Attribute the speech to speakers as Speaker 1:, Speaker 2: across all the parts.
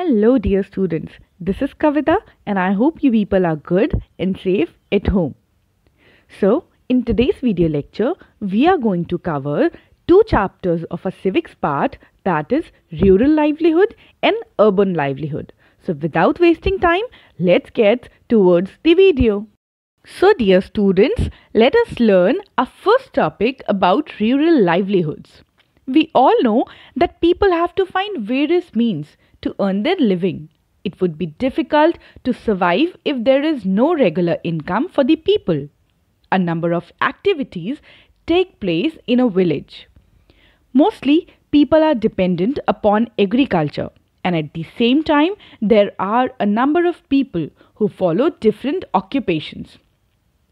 Speaker 1: Hello, dear students. This is Kavita, and I hope you people are good and safe at home. So, in today's video lecture, we are going to cover two chapters of a civics part that is rural livelihood and urban livelihood. So, without wasting time, let's get towards the video. So, dear students, let us learn our first topic about rural livelihoods. We all know that people have to find various means to earn their living. It would be difficult to survive if there is no regular income for the people. A number of activities take place in a village. Mostly, people are dependent upon agriculture, and at the same time, there are a number of people who follow different occupations.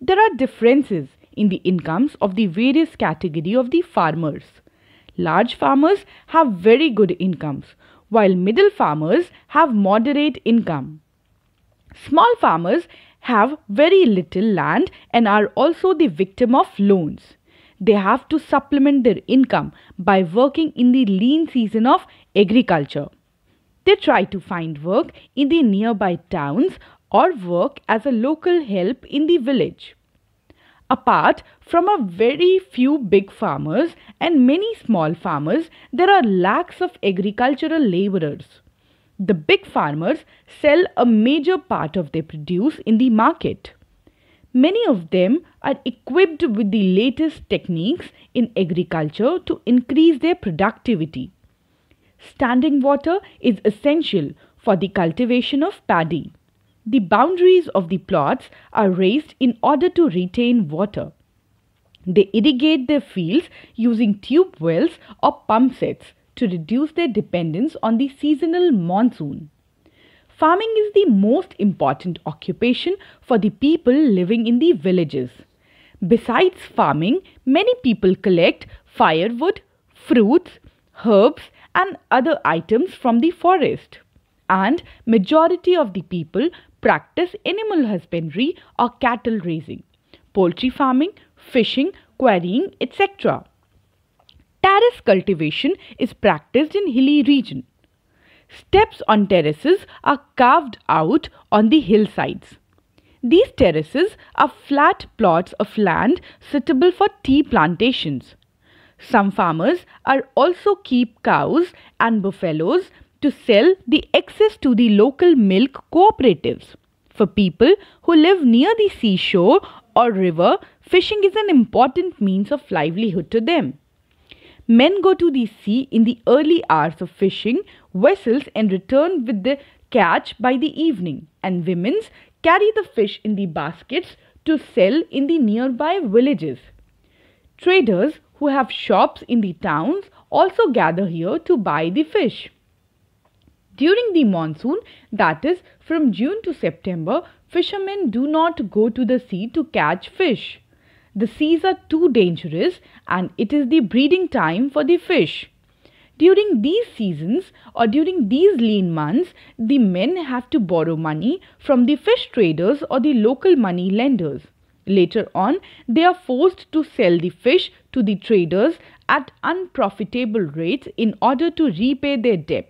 Speaker 1: There are differences in the incomes of the various category of the farmers. Large farmers have very good incomes while middle farmers have moderate income. Small farmers have very little land and are also the victim of loans. They have to supplement their income by working in the lean season of agriculture. They try to find work in the nearby towns or work as a local help in the village. Apart from a very few big farmers and many small farmers, there are lakhs of agricultural laborers. The big farmers sell a major part of their produce in the market. Many of them are equipped with the latest techniques in agriculture to increase their productivity. Standing water is essential for the cultivation of paddy. The boundaries of the plots are raised in order to retain water. They irrigate their fields using tube wells or pump sets to reduce their dependence on the seasonal monsoon. Farming is the most important occupation for the people living in the villages. Besides farming, many people collect firewood, fruits, herbs and other items from the forest and majority of the people practice animal husbandry or cattle raising, poultry farming, fishing, quarrying, etc. Terrace cultivation is practiced in hilly region. Steps on terraces are carved out on the hillsides. These terraces are flat plots of land suitable for tea plantations. Some farmers are also keep cows and buffaloes to sell the excess to the local milk cooperatives. For people who live near the seashore or river, fishing is an important means of livelihood to them. Men go to the sea in the early hours of fishing vessels and return with the catch by the evening, and women carry the fish in the baskets to sell in the nearby villages. Traders who have shops in the towns also gather here to buy the fish. During the monsoon, that is from June to September, fishermen do not go to the sea to catch fish. The seas are too dangerous and it is the breeding time for the fish. During these seasons or during these lean months, the men have to borrow money from the fish traders or the local money lenders. Later on, they are forced to sell the fish to the traders at unprofitable rates in order to repay their debt.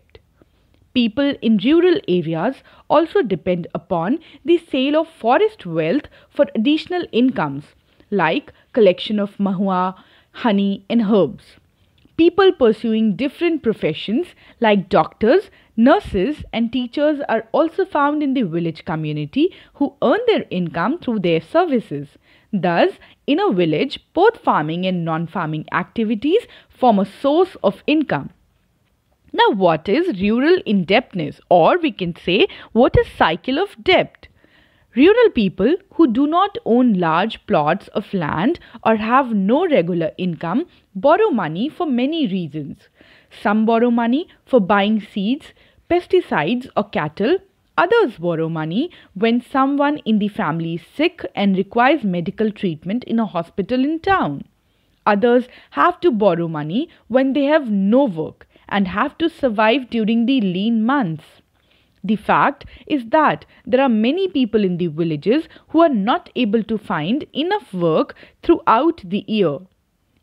Speaker 1: People in rural areas also depend upon the sale of forest wealth for additional incomes like collection of mahua, honey and herbs. People pursuing different professions like doctors, nurses and teachers are also found in the village community who earn their income through their services. Thus, in a village, both farming and non-farming activities form a source of income. Now, what is rural indebtedness, or we can say, what is cycle of debt? Rural people who do not own large plots of land or have no regular income borrow money for many reasons. Some borrow money for buying seeds, pesticides, or cattle. Others borrow money when someone in the family is sick and requires medical treatment in a hospital in town. Others have to borrow money when they have no work and have to survive during the lean months. The fact is that there are many people in the villages who are not able to find enough work throughout the year.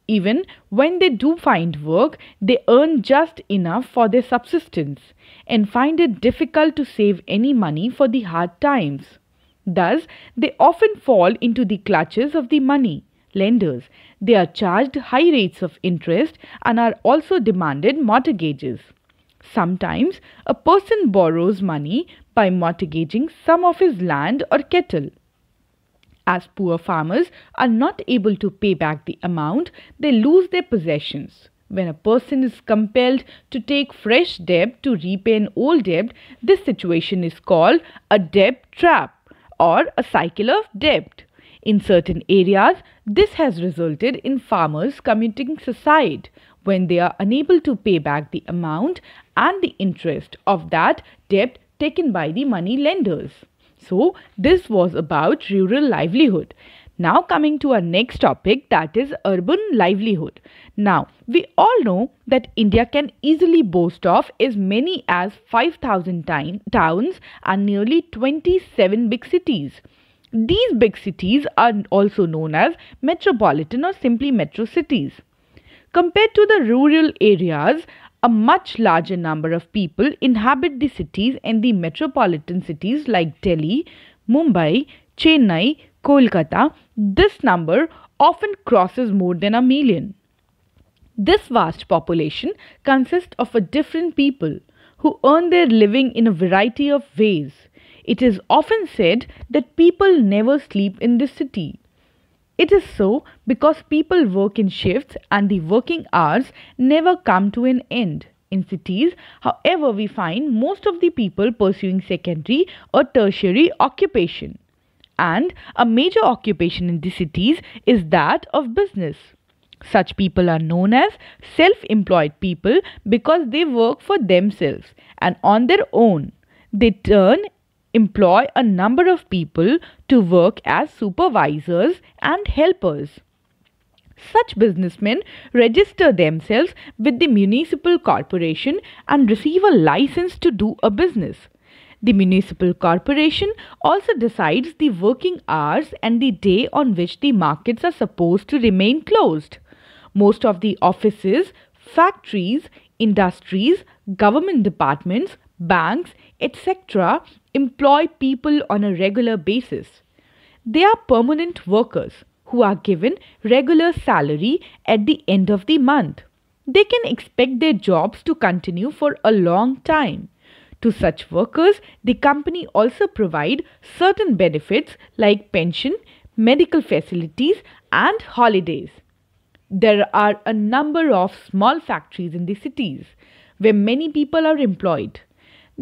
Speaker 1: Even when they do find work, they earn just enough for their subsistence and find it difficult to save any money for the hard times. Thus, they often fall into the clutches of the money lenders. They are charged high rates of interest and are also demanded mortgages. Sometimes a person borrows money by mortgaging some of his land or cattle. As poor farmers are not able to pay back the amount, they lose their possessions. When a person is compelled to take fresh debt to repay an old debt, this situation is called a debt trap or a cycle of debt. In certain areas, this has resulted in farmers committing suicide when they are unable to pay back the amount and the interest of that debt taken by the money lenders. So, this was about rural livelihood. Now, coming to our next topic that is urban livelihood. Now, we all know that India can easily boast of as many as 5,000 towns and nearly 27 big cities. These big cities are also known as metropolitan or simply metro cities. Compared to the rural areas, a much larger number of people inhabit the cities and the metropolitan cities like Delhi, Mumbai, Chennai, Kolkata. This number often crosses more than a million. This vast population consists of a different people who earn their living in a variety of ways. It is often said that people never sleep in this city. It is so because people work in shifts and the working hours never come to an end. In cities, however, we find most of the people pursuing secondary or tertiary occupation. And a major occupation in the cities is that of business. Such people are known as self employed people because they work for themselves and on their own. They turn employ a number of people to work as supervisors and helpers. Such businessmen register themselves with the municipal corporation and receive a license to do a business. The municipal corporation also decides the working hours and the day on which the markets are supposed to remain closed. Most of the offices, factories, industries, government departments, banks, etc., employ people on a regular basis. They are permanent workers who are given regular salary at the end of the month. They can expect their jobs to continue for a long time. To such workers, the company also provide certain benefits like pension, medical facilities and holidays. There are a number of small factories in the cities where many people are employed.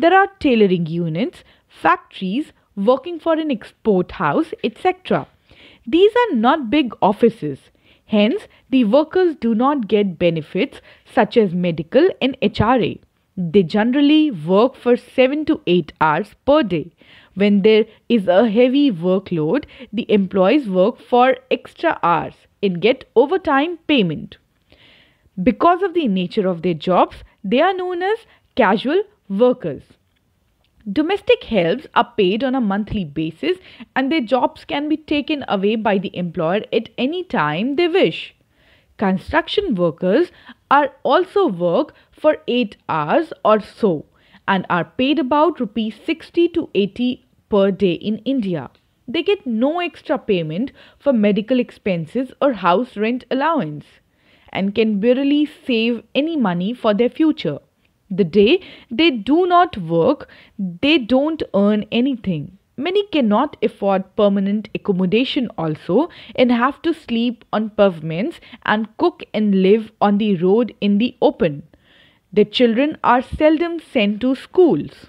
Speaker 1: There are tailoring units factories, working for an export house, etc. These are not big offices. Hence, the workers do not get benefits such as medical and HRA. They generally work for 7 to 8 hours per day. When there is a heavy workload, the employees work for extra hours and get overtime payment. Because of the nature of their jobs, they are known as casual workers. Domestic helps are paid on a monthly basis and their jobs can be taken away by the employer at any time they wish. Construction workers are also work for 8 hours or so and are paid about rupees 60 to 80 per day in India. They get no extra payment for medical expenses or house rent allowance and can barely save any money for their future the day they do not work, they don't earn anything. Many cannot afford permanent accommodation also and have to sleep on pavements and cook and live on the road in the open. The children are seldom sent to schools.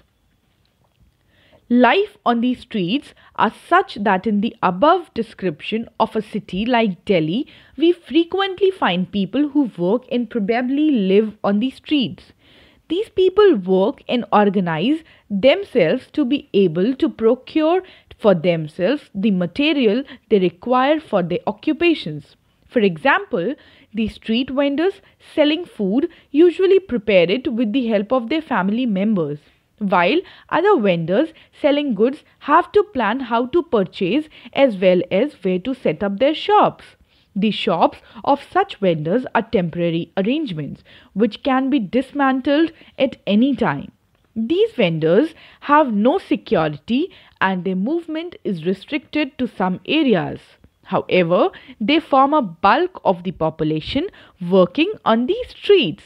Speaker 1: Life on the streets are such that in the above description of a city like Delhi, we frequently find people who work and probably live on the streets. These people work and organize themselves to be able to procure for themselves the material they require for their occupations. For example, the street vendors selling food usually prepare it with the help of their family members, while other vendors selling goods have to plan how to purchase as well as where to set up their shops. The shops of such vendors are temporary arrangements which can be dismantled at any time. These vendors have no security and their movement is restricted to some areas. However, they form a bulk of the population working on these streets.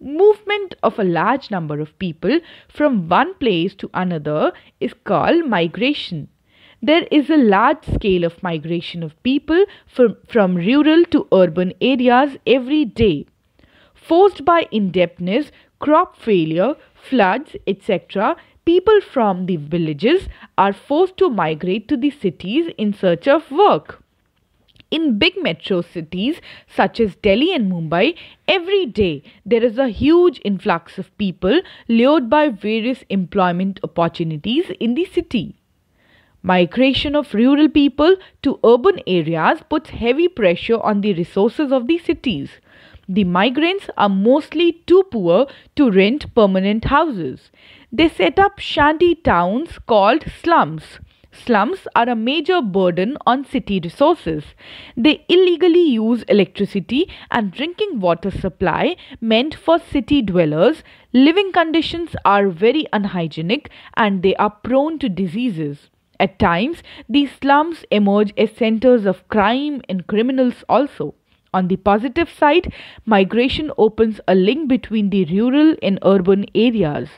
Speaker 1: Movement of a large number of people from one place to another is called migration there is a large scale of migration of people from, from rural to urban areas every day. Forced by indebtedness, crop failure, floods, etc., people from the villages are forced to migrate to the cities in search of work. In big metro cities such as Delhi and Mumbai, every day there is a huge influx of people lured by various employment opportunities in the city. Migration of rural people to urban areas puts heavy pressure on the resources of the cities. The migrants are mostly too poor to rent permanent houses. They set up shanty towns called slums. Slums are a major burden on city resources. They illegally use electricity and drinking water supply meant for city dwellers. Living conditions are very unhygienic and they are prone to diseases. At times, these slums emerge as centers of crime and criminals also. On the positive side, migration opens a link between the rural and urban areas.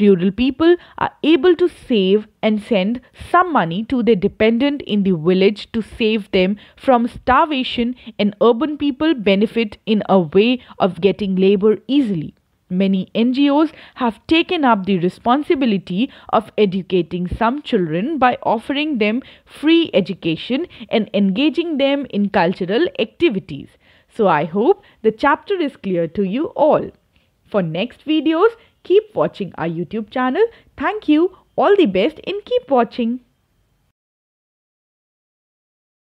Speaker 1: Rural people are able to save and send some money to their dependent in the village to save them from starvation, and urban people benefit in a way of getting labor easily. Many NGOs have taken up the responsibility of educating some children by offering them free education and engaging them in cultural activities. So I hope the chapter is clear to you all. For next videos, keep watching our YouTube channel. Thank you. All the best and keep watching.